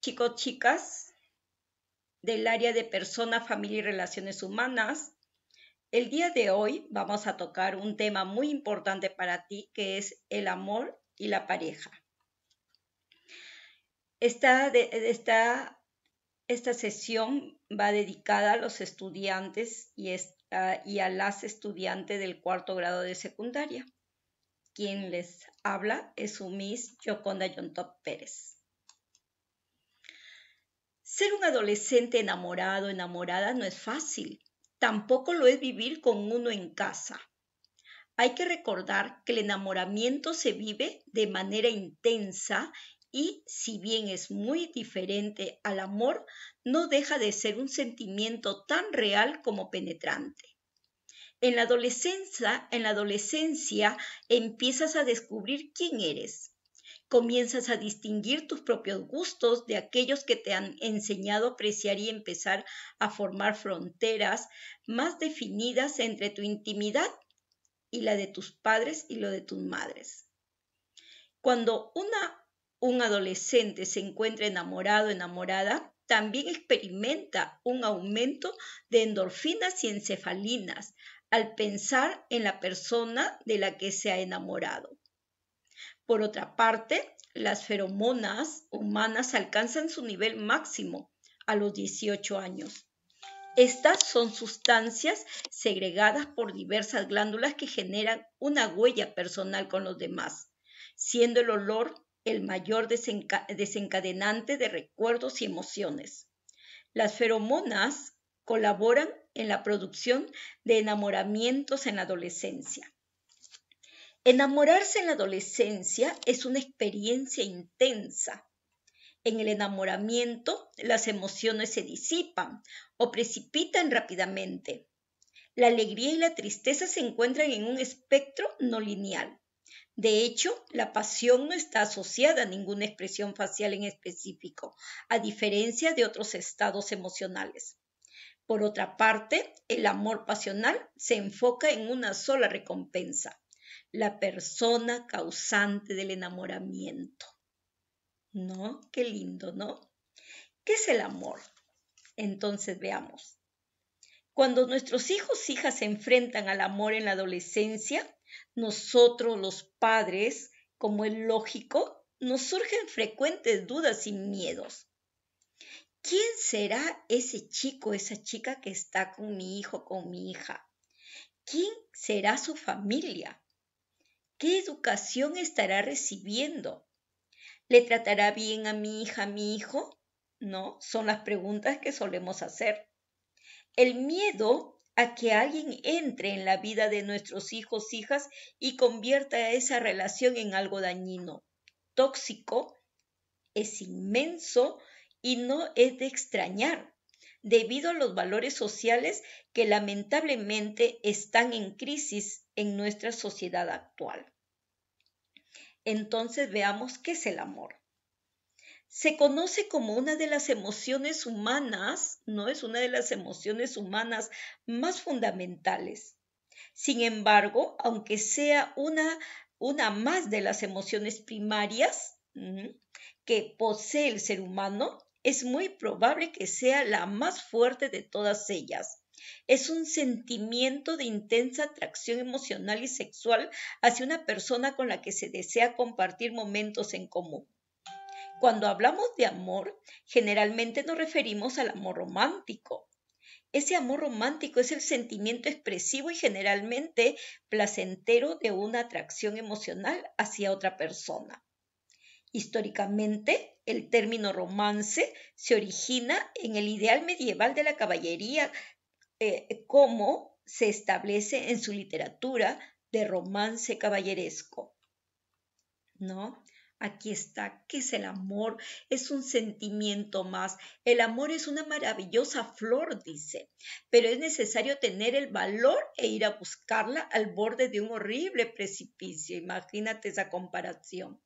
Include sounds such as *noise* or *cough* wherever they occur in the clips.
chicos, chicas del área de persona, familia y relaciones humanas. El día de hoy vamos a tocar un tema muy importante para ti que es el amor y la pareja. Esta, esta, esta sesión va dedicada a los estudiantes y, y a las estudiantes del cuarto grado de secundaria. Quien les habla es su Miss Yoconda Yontop Pérez. Ser un adolescente enamorado, enamorada no es fácil. Tampoco lo es vivir con uno en casa. Hay que recordar que el enamoramiento se vive de manera intensa y si bien es muy diferente al amor, no deja de ser un sentimiento tan real como penetrante. En la adolescencia, en la adolescencia empiezas a descubrir quién eres, comienzas a distinguir tus propios gustos de aquellos que te han enseñado a apreciar y empezar a formar fronteras más definidas entre tu intimidad y la de tus padres y lo de tus madres. Cuando una, un adolescente se encuentra enamorado, enamorada, también experimenta un aumento de endorfinas y encefalinas al pensar en la persona de la que se ha enamorado. Por otra parte, las feromonas humanas alcanzan su nivel máximo a los 18 años. Estas son sustancias segregadas por diversas glándulas que generan una huella personal con los demás, siendo el olor el mayor desencadenante de recuerdos y emociones. Las feromonas colaboran en la producción de enamoramientos en la adolescencia. Enamorarse en la adolescencia es una experiencia intensa. En el enamoramiento, las emociones se disipan o precipitan rápidamente. La alegría y la tristeza se encuentran en un espectro no lineal. De hecho, la pasión no está asociada a ninguna expresión facial en específico, a diferencia de otros estados emocionales. Por otra parte, el amor pasional se enfoca en una sola recompensa, la persona causante del enamoramiento. ¿No? Qué lindo, ¿no? ¿Qué es el amor? Entonces veamos. Cuando nuestros hijos e hijas se enfrentan al amor en la adolescencia, nosotros los padres, como es lógico, nos surgen frecuentes dudas y miedos. ¿Quién será ese chico, esa chica que está con mi hijo, con mi hija? ¿Quién será su familia? ¿Qué educación estará recibiendo? ¿Le tratará bien a mi hija, a mi hijo? ¿No? Son las preguntas que solemos hacer. El miedo a que alguien entre en la vida de nuestros hijos, hijas y convierta esa relación en algo dañino, tóxico, es inmenso y no es de extrañar debido a los valores sociales que lamentablemente están en crisis en nuestra sociedad actual. Entonces veamos qué es el amor. Se conoce como una de las emociones humanas, no es una de las emociones humanas más fundamentales. Sin embargo, aunque sea una, una más de las emociones primarias que posee el ser humano, es muy probable que sea la más fuerte de todas ellas. Es un sentimiento de intensa atracción emocional y sexual hacia una persona con la que se desea compartir momentos en común. Cuando hablamos de amor, generalmente nos referimos al amor romántico. Ese amor romántico es el sentimiento expresivo y generalmente placentero de una atracción emocional hacia otra persona. Históricamente, el término romance se origina en el ideal medieval de la caballería, eh, como se establece en su literatura de romance caballeresco. ¿No? Aquí está, ¿qué es el amor? Es un sentimiento más. El amor es una maravillosa flor, dice, pero es necesario tener el valor e ir a buscarla al borde de un horrible precipicio. Imagínate esa comparación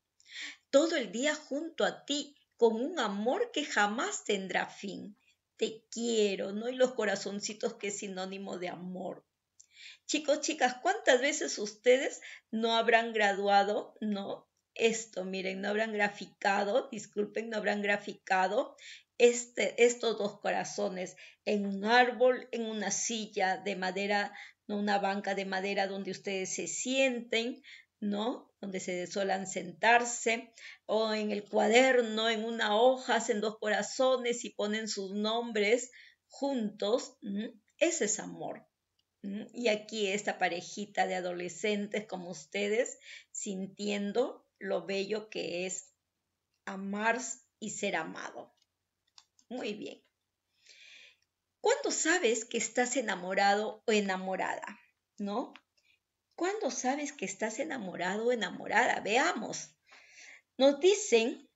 todo el día junto a ti con un amor que jamás tendrá fin. Te quiero, ¿no? Y los corazoncitos que es sinónimo de amor. Chicos, chicas, ¿cuántas veces ustedes no habrán graduado, no? Esto, miren, no habrán graficado, disculpen, no habrán graficado este, estos dos corazones en un árbol, en una silla de madera, no una banca de madera donde ustedes se sienten, ¿no? donde se desolan sentarse, o en el cuaderno, en una hoja, hacen dos corazones y ponen sus nombres juntos. Ese es amor. Y aquí esta parejita de adolescentes como ustedes, sintiendo lo bello que es amar y ser amado. Muy bien. ¿Cuándo sabes que estás enamorado o enamorada? ¿No? ¿Cuándo sabes que estás enamorado o enamorada? Veamos. Nos dicen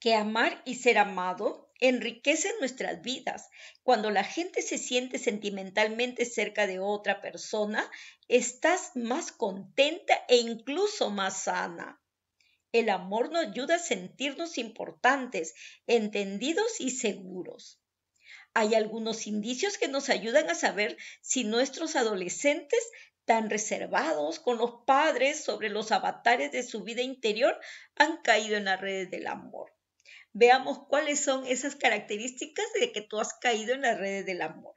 que amar y ser amado enriquecen nuestras vidas. Cuando la gente se siente sentimentalmente cerca de otra persona, estás más contenta e incluso más sana. El amor nos ayuda a sentirnos importantes, entendidos y seguros. Hay algunos indicios que nos ayudan a saber si nuestros adolescentes tan reservados con los padres sobre los avatares de su vida interior han caído en las redes del amor. Veamos cuáles son esas características de que tú has caído en las redes del amor.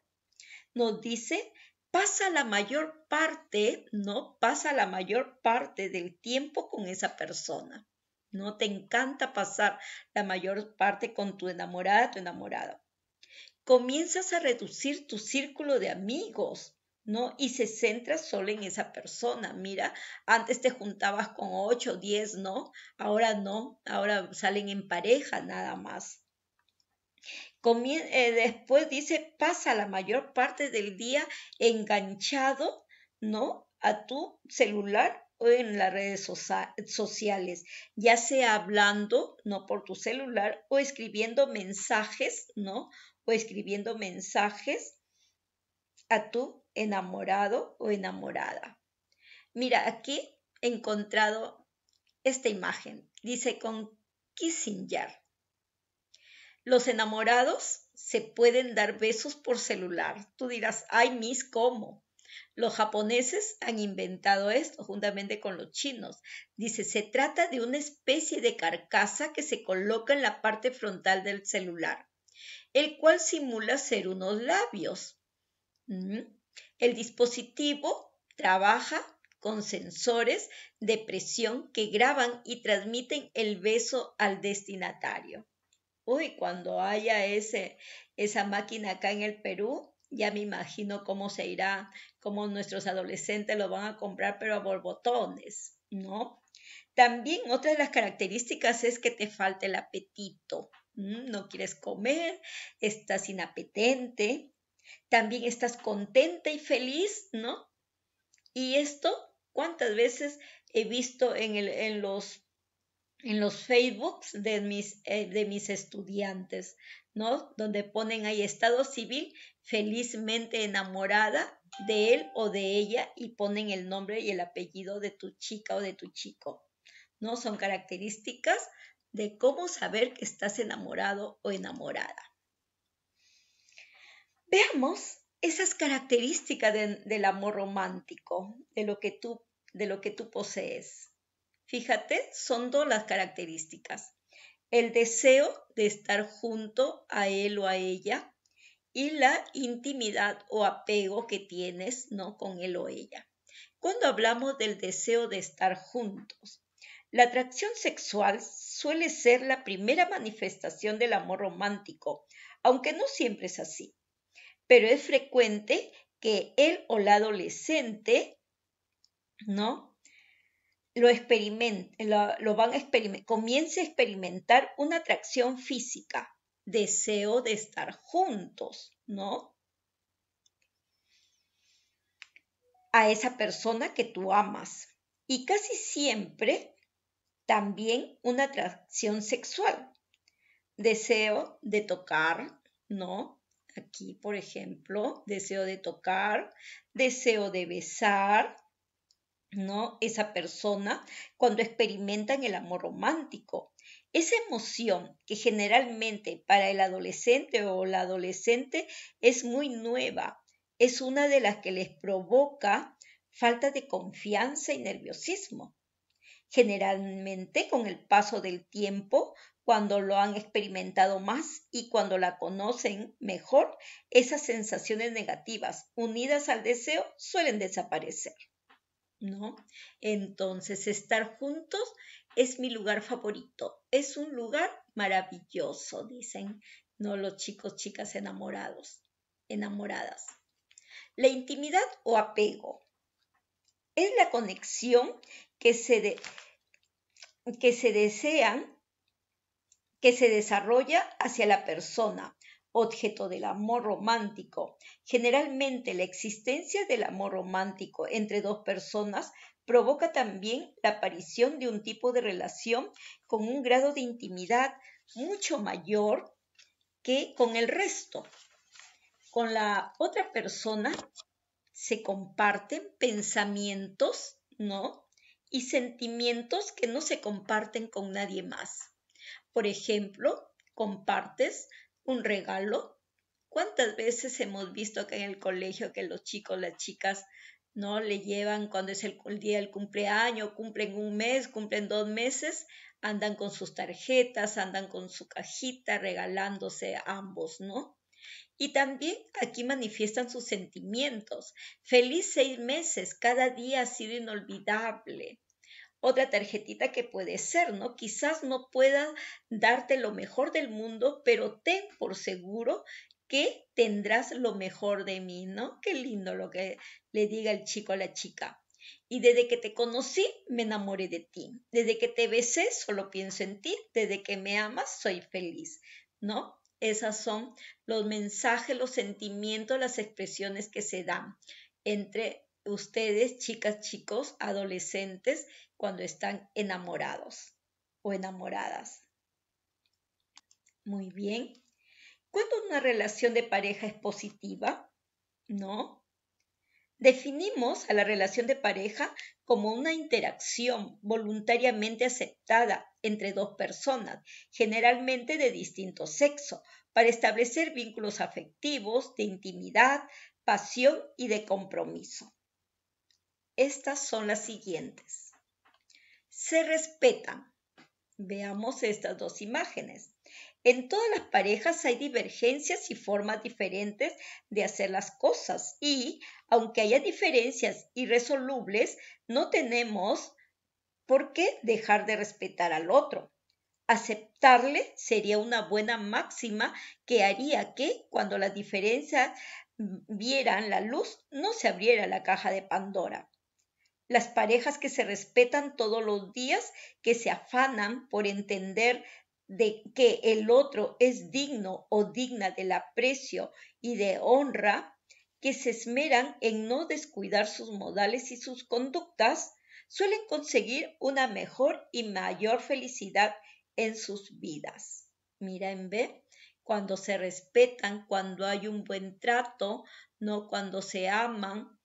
Nos dice, pasa la mayor parte, ¿no? Pasa la mayor parte del tiempo con esa persona. No te encanta pasar la mayor parte con tu enamorada, tu enamorado. Comienzas a reducir tu círculo de amigos ¿no? Y se centra solo en esa persona. Mira, antes te juntabas con 8, diez, ¿no? Ahora no, ahora salen en pareja nada más. Eh, después dice, pasa la mayor parte del día enganchado, ¿no? A tu celular o en las redes sociales, ya sea hablando, ¿no? Por tu celular o escribiendo mensajes, ¿no? O escribiendo mensajes a tu enamorado o enamorada. Mira, aquí he encontrado esta imagen. Dice con Kissinger. Los enamorados se pueden dar besos por celular. Tú dirás, ay, mis, ¿cómo? Los japoneses han inventado esto juntamente con los chinos. Dice, se trata de una especie de carcasa que se coloca en la parte frontal del celular, el cual simula ser unos labios. Mm. El dispositivo trabaja con sensores de presión que graban y transmiten el beso al destinatario. Uy, cuando haya esa máquina acá en el Perú, ya me imagino cómo se irá, cómo nuestros adolescentes lo van a comprar, pero a borbotones, ¿no? También otra de las características es que te falta el apetito. No quieres comer, estás inapetente, también estás contenta y feliz, ¿no? Y esto, ¿cuántas veces he visto en, los en los Facebooks de mis, eh, de mis estudiantes, ¿no? Donde ponen ahí estado civil, felizmente enamorada de él o de ella y ponen el nombre y el apellido de tu chica o de tu chico, ¿no? Son características de cómo saber que estás enamorado o enamorada. Veamos esas características del amor romántico, de lo, que tú, de lo que tú posees. Fíjate, son dos las características. El deseo de estar junto a él o a ella y la intimidad o apego que tienes ¿no? con él o ella. Cuando hablamos del deseo de estar juntos, la atracción sexual suele ser la primera manifestación del amor romántico, aunque no siempre es así pero es frecuente que él o la adolescente, ¿no? Lo, experimente, lo van a comience a experimentar una atracción física, deseo de estar juntos, ¿no? A esa persona que tú amas. Y casi siempre también una atracción sexual, deseo de tocar, ¿no? Aquí, por ejemplo, deseo de tocar, deseo de besar, ¿no? Esa persona cuando experimentan el amor romántico. Esa emoción que generalmente para el adolescente o la adolescente es muy nueva, es una de las que les provoca falta de confianza y nerviosismo. Generalmente, con el paso del tiempo, cuando lo han experimentado más y cuando la conocen mejor, esas sensaciones negativas unidas al deseo suelen desaparecer. ¿No? Entonces, estar juntos es mi lugar favorito, es un lugar maravilloso, dicen, ¿no? Los chicos, chicas enamorados, enamoradas. La intimidad o apego es la conexión que se, que se desean que se desarrolla hacia la persona, objeto del amor romántico. Generalmente la existencia del amor romántico entre dos personas provoca también la aparición de un tipo de relación con un grado de intimidad mucho mayor que con el resto. Con la otra persona se comparten pensamientos, ¿no? Y sentimientos que no se comparten con nadie más. Por ejemplo, compartes un regalo. ¿Cuántas veces hemos visto que en el colegio que los chicos, las chicas, no le llevan cuando es el, el día del cumpleaños, cumplen un mes, cumplen dos meses, andan con sus tarjetas, andan con su cajita regalándose ambos, ¿no? Y también aquí manifiestan sus sentimientos. Feliz seis meses, cada día ha sido inolvidable otra tarjetita que puede ser, ¿no? Quizás no pueda darte lo mejor del mundo, pero ten por seguro que tendrás lo mejor de mí, ¿no? Qué lindo lo que le diga el chico a la chica. Y desde que te conocí, me enamoré de ti. Desde que te besé, solo pienso en ti. Desde que me amas, soy feliz, ¿no? Esas son los mensajes, los sentimientos, las expresiones que se dan entre ustedes, chicas, chicos, adolescentes, cuando están enamorados o enamoradas. Muy bien. ¿Cuándo una relación de pareja es positiva? No. Definimos a la relación de pareja como una interacción voluntariamente aceptada entre dos personas, generalmente de distinto sexo, para establecer vínculos afectivos, de intimidad, pasión y de compromiso. Estas son las siguientes. Se respetan. Veamos estas dos imágenes. En todas las parejas hay divergencias y formas diferentes de hacer las cosas y, aunque haya diferencias irresolubles, no tenemos por qué dejar de respetar al otro. Aceptarle sería una buena máxima que haría que, cuando las diferencias vieran la luz, no se abriera la caja de Pandora las parejas que se respetan todos los días, que se afanan por entender de que el otro es digno o digna del aprecio y de honra, que se esmeran en no descuidar sus modales y sus conductas, suelen conseguir una mejor y mayor felicidad en sus vidas. Mira en ve, cuando se respetan, cuando hay un buen trato, no cuando se aman,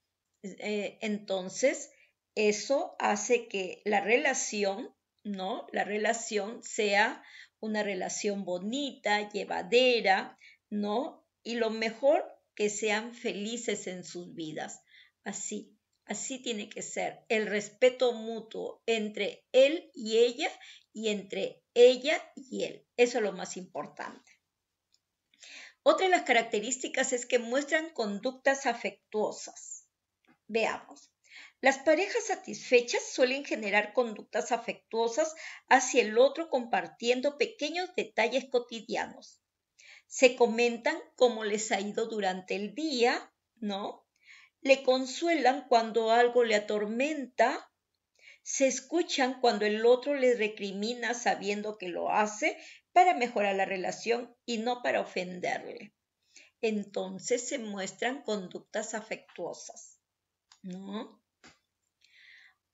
eh, entonces eso hace que la relación, ¿no? La relación sea una relación bonita, llevadera, ¿no? Y lo mejor que sean felices en sus vidas. Así, así tiene que ser. El respeto mutuo entre él y ella y entre ella y él. Eso es lo más importante. Otra de las características es que muestran conductas afectuosas. Veamos. Las parejas satisfechas suelen generar conductas afectuosas hacia el otro compartiendo pequeños detalles cotidianos. Se comentan cómo les ha ido durante el día, ¿no? Le consuelan cuando algo le atormenta. Se escuchan cuando el otro les recrimina sabiendo que lo hace para mejorar la relación y no para ofenderle. Entonces se muestran conductas afectuosas, ¿no?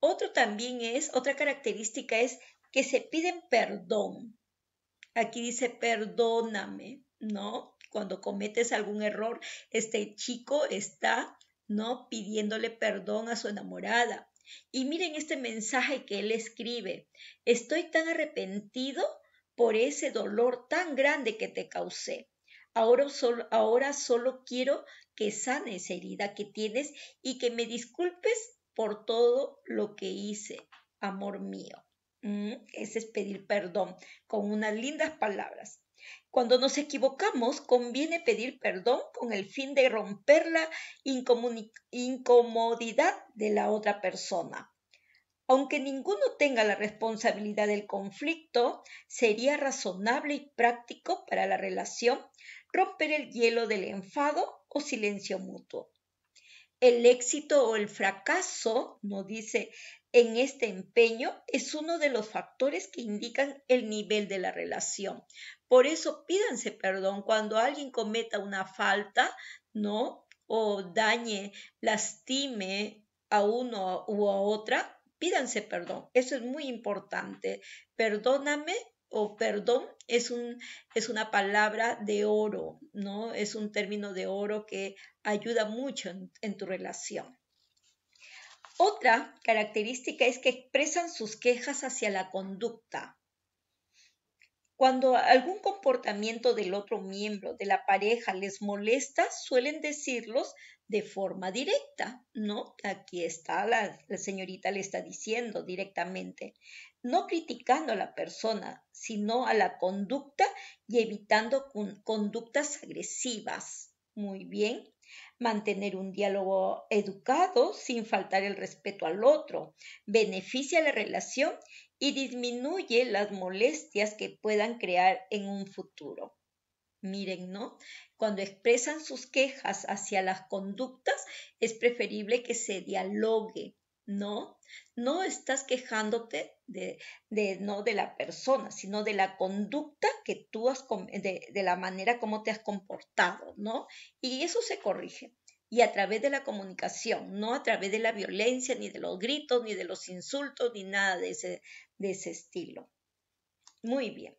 Otro también es, otra característica es que se piden perdón. Aquí dice, perdóname, ¿no? Cuando cometes algún error, este chico está, ¿no? Pidiéndole perdón a su enamorada. Y miren este mensaje que él escribe. Estoy tan arrepentido por ese dolor tan grande que te causé. Ahora solo, quiero que sanes esa herida que tienes y que me disculpes por todo lo que hice, amor mío. Mm, ese es pedir perdón con unas lindas palabras. Cuando nos equivocamos, conviene pedir perdón con el fin de romper la incomodidad de la otra persona. Aunque ninguno tenga la responsabilidad del conflicto, sería razonable y práctico para la relación romper el hielo del enfado o silencio mutuo. El éxito o el fracaso, nos dice, en este empeño es uno de los factores que indican el nivel de la relación. Por eso pídanse perdón cuando alguien cometa una falta, ¿no? O dañe, lastime a uno u a otra, pídanse perdón. Eso es muy importante. Perdóname o perdón es, un, es una palabra de oro, ¿no? Es un término de oro que ayuda mucho en, tu relación. Otra característica es que expresan sus quejas hacia la conducta. Cuando algún comportamiento del otro miembro de la pareja les molesta, suelen decirlos de forma directa, ¿no? Aquí está, la señorita le está diciendo directamente, no criticando a la persona, sino a la conducta y evitando conductas agresivas. Muy bien. Mantener un diálogo educado sin faltar el respeto al otro beneficia la relación y disminuye las molestias que puedan crear en un futuro. Miren, ¿no? Cuando expresan sus quejas hacia las conductas, es preferible que se dialogue, no, no estás quejándote de, no de la persona, sino de la conducta que tú has, de, la manera como te has comportado, ¿no? Y eso se corrige. Y a través de la comunicación, no a través de la violencia, ni de los gritos, ni de los insultos, ni nada de ese estilo. Muy bien.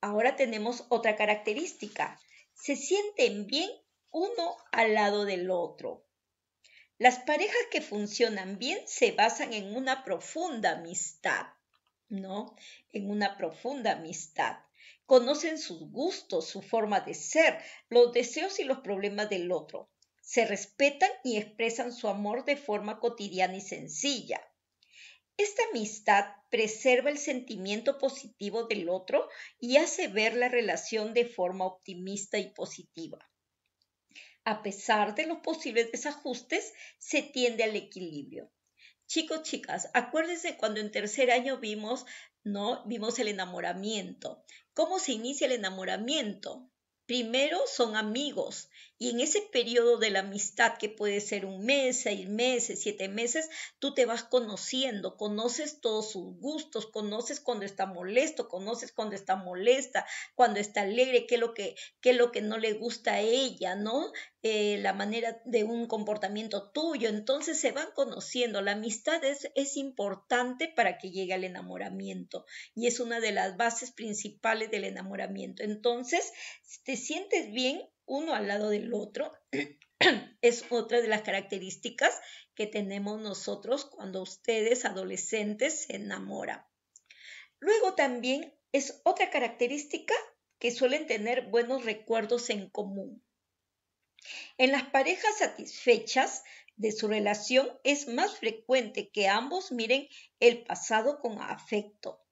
Ahora tenemos otra característica. Se sienten bien uno al lado del otro. Las parejas que funcionan bien se basan en una profunda amistad, ¿no? En una profunda amistad. Conocen sus gustos, su forma de ser, los deseos y los problemas del otro. Se respetan y expresan su amor de forma cotidiana y sencilla. Esta amistad preserva el sentimiento positivo del otro y hace ver la relación de forma optimista y positiva. A pesar de los posibles desajustes, se tiende al equilibrio. Chicos, chicas, acuérdense cuando en tercer año vimos, ¿no? Vimos el enamoramiento. ¿Cómo se inicia el enamoramiento? Primero son amigos y en ese periodo de la amistad, que puede ser un mes, seis meses, siete meses, tú te vas conociendo, conoces todos sus gustos, conoces cuando está molesto, conoces cuando está molesta, cuando está alegre, qué es lo que, lo que no le gusta a ella, ¿no? Eh, la manera de un comportamiento tuyo. Entonces se van conociendo. La amistad es, es importante para que llegue al enamoramiento y es una de las bases principales del enamoramiento. Entonces, te sientes bien uno al lado del otro, eh. *clears throat* es otra de las características que tenemos nosotros cuando ustedes adolescentes se enamoran. Luego también es otra característica que suelen tener buenos recuerdos en común. En las parejas satisfechas de su relación es más frecuente que ambos miren el pasado con afecto.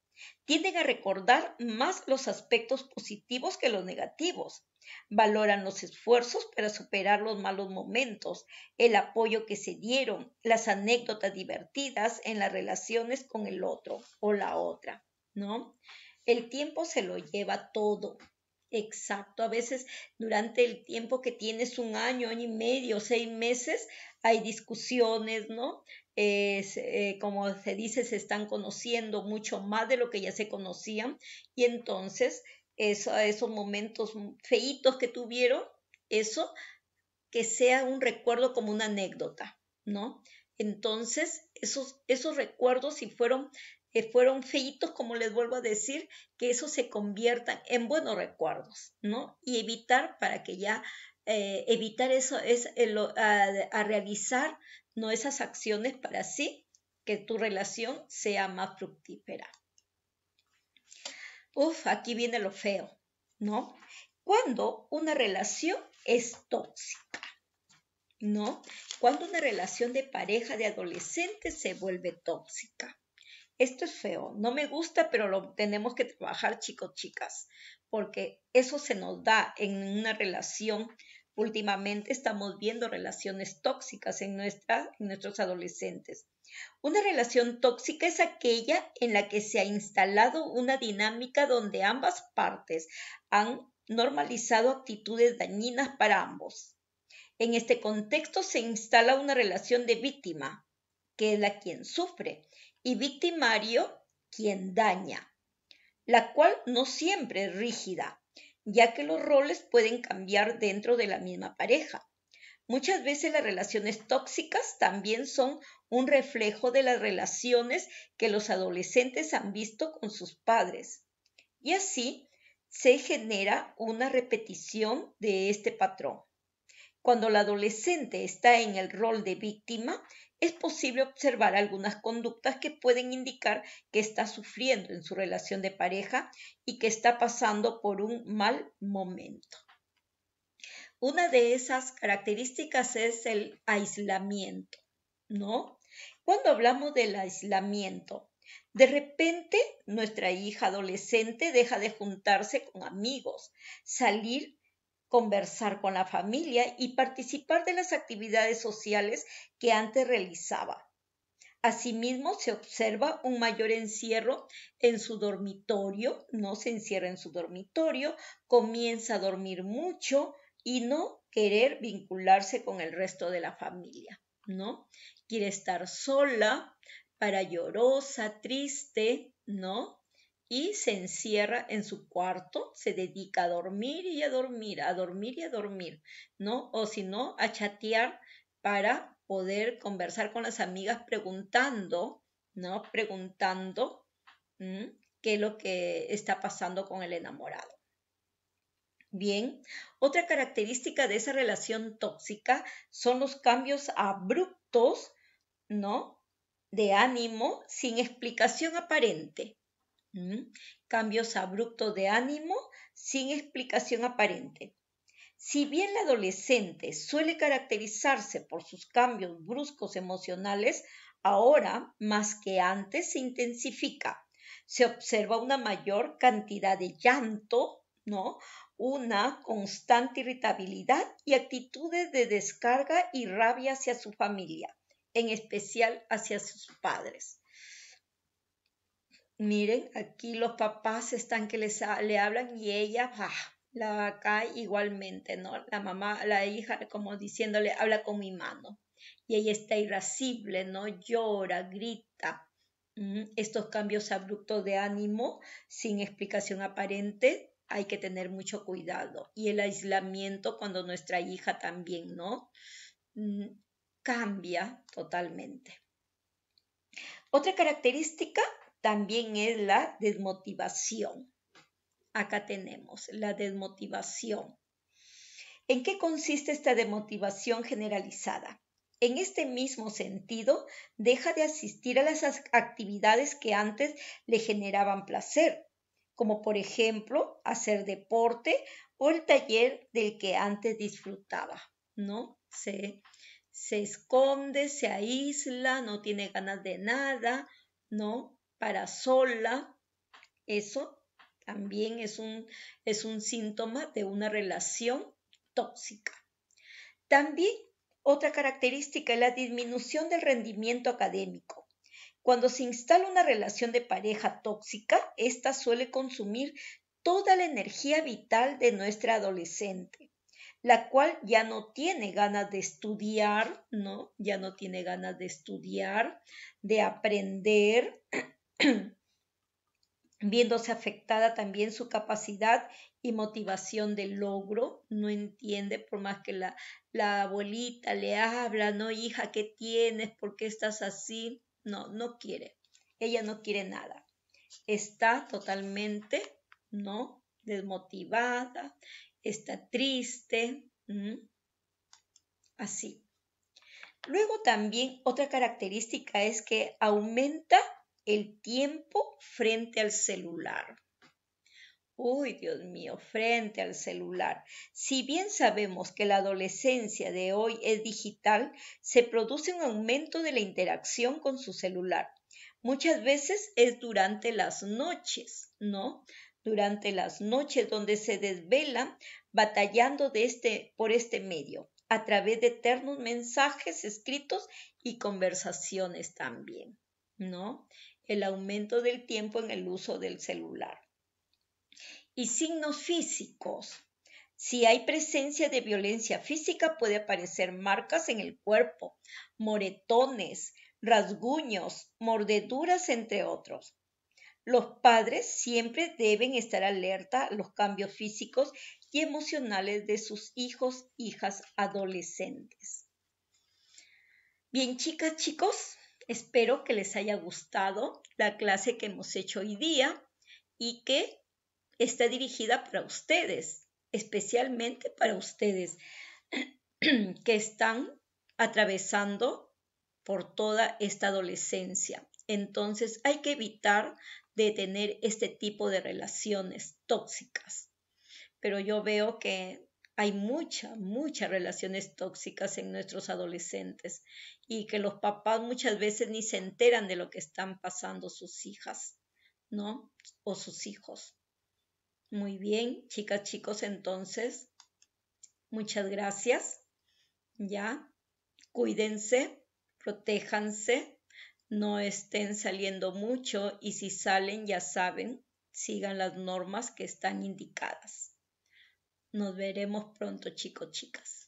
Tienden a recordar más los aspectos positivos que los negativos. Valoran los esfuerzos para superar los malos momentos, el apoyo que se dieron, las anécdotas divertidas en las relaciones con el otro o la otra, ¿no? El tiempo se lo lleva todo. Exacto, a veces durante el tiempo que tienes un año, año y medio, seis meses, hay discusiones, ¿no? Es, eh, como se dice, se están conociendo mucho más de lo que ya se conocían y entonces esos momentos feitos que tuvieron, eso, que sea un recuerdo como una anécdota, ¿no? Entonces, esos, esos recuerdos, si fueron, eh, fueron feitos, como les vuelvo a decir, que eso se conviertan en buenos recuerdos, ¿no? Y evitar para que ya, eh, evitar eso, es eh, a, realizar, ¿no? Esas acciones para sí, que tu relación sea más fructífera. Uf, aquí viene lo feo, ¿no? Cuando una relación es tóxica, ¿no? Cuando una relación de pareja de adolescente se vuelve tóxica. Esto es feo, no me gusta, pero lo tenemos que trabajar, chicos, chicas, porque eso se nos da en una relación Últimamente estamos viendo relaciones tóxicas en, nuestros adolescentes. Una relación tóxica es aquella en la que se ha instalado una dinámica donde ambas partes han normalizado actitudes dañinas para ambos. En este contexto se instala una relación de víctima, que es la quien sufre, y victimario, quien daña, la cual no siempre es rígida, ya que los roles pueden cambiar dentro de la misma pareja. Muchas veces las relaciones tóxicas también son un reflejo de las relaciones que los adolescentes han visto con sus padres. Y así se genera una repetición de este patrón. Cuando la adolescente está en el rol de víctima, es posible observar algunas conductas que pueden indicar que está sufriendo en su relación de pareja y que está pasando por un mal momento. Una de esas características es el aislamiento, ¿no? Cuando hablamos del aislamiento, de repente nuestra hija adolescente deja de juntarse con amigos, salir conversar con la familia y participar de las actividades sociales que antes realizaba. Asimismo, se observa un mayor encierro en su dormitorio, no se encierra en su dormitorio, comienza a dormir mucho y no querer vincularse con el resto de la familia, ¿no? Quiere estar sola, para llorosa, triste, ¿no? y se encierra en su cuarto, se dedica a dormir y a dormir, a dormir y a dormir, ¿no? O si no, a chatear para poder conversar con las amigas preguntando, ¿no? Preguntando qué es lo que está pasando con el enamorado. Bien, otra característica de esa relación tóxica son los cambios abruptos, ¿no? De ánimo sin explicación aparente. Cambios abruptos de ánimo sin explicación aparente. Si bien la adolescente suele caracterizarse por sus cambios bruscos emocionales, ahora más que antes se intensifica. Se observa una mayor cantidad de llanto, ¿no? Una constante irritabilidad y actitudes de descarga y rabia hacia su familia, en especial hacia sus padres. Miren, aquí los papás están que le hablan y ella, bah, la cae igualmente, ¿no? La mamá, la hija, como diciéndole, habla con mi mano. Y ella está irascible, ¿no? Llora, grita. Mm, estos cambios abruptos de ánimo, sin explicación aparente, hay que tener mucho cuidado. Y el aislamiento cuando nuestra hija también, ¿no? Mm, cambia totalmente. Otra característica también es la desmotivación. Acá tenemos la desmotivación. ¿En qué consiste esta desmotivación generalizada? En este mismo sentido, deja de asistir a las actividades que antes le generaban placer, como por ejemplo hacer deporte o el taller del que antes disfrutaba, ¿no? Se, se esconde, se aísla, no tiene ganas de nada, ¿no? para sola, eso también es un, es un síntoma de una relación tóxica. También otra característica es la disminución del rendimiento académico. Cuando se instala una relación de pareja tóxica, esta suele consumir toda la energía vital de nuestra adolescente, la cual ya no tiene ganas de estudiar, ¿no? Ya no tiene ganas de estudiar, de aprender, *clears throat* viéndose afectada también su capacidad y motivación de logro, no entiende por más que la, la abuelita le habla, no hija, ¿qué tienes? ¿Por qué estás así? No, no quiere, ella no quiere nada, está totalmente, ¿no? Desmotivada, está triste, así. Luego también otra característica es que aumenta el tiempo frente al celular. Uy, Dios mío, frente al celular. Si bien sabemos que la adolescencia de hoy es digital, se produce un aumento de la interacción con su celular. Muchas veces es durante las noches, ¿no? Durante las noches donde se desvela batallando este, por este medio, a través de eternos mensajes escritos y conversaciones también, ¿no? el aumento del tiempo en el uso del celular. Y signos físicos. Si hay presencia de violencia física puede aparecer marcas en el cuerpo, moretones, rasguños, mordeduras, entre otros. Los padres siempre deben estar alerta a los cambios físicos y emocionales de sus hijos, hijas adolescentes. Bien, chicas, chicos, Espero que les haya gustado la clase que hemos hecho hoy día y que está dirigida para ustedes, especialmente para ustedes *clears throat* que están atravesando por toda esta adolescencia. Entonces hay que evitar de tener este tipo de relaciones tóxicas. Pero yo veo que hay muchas, muchas relaciones tóxicas en nuestros adolescentes y que los papás muchas veces ni se enteran de lo que están pasando sus hijas, ¿no? O sus hijos. Muy bien, chicas, chicos, entonces, muchas gracias, ¿ya? Cuídense, protéjanse, no estén saliendo mucho y si salen, ya saben, sigan las normas que están indicadas. Nos veremos pronto, chicos, chicas.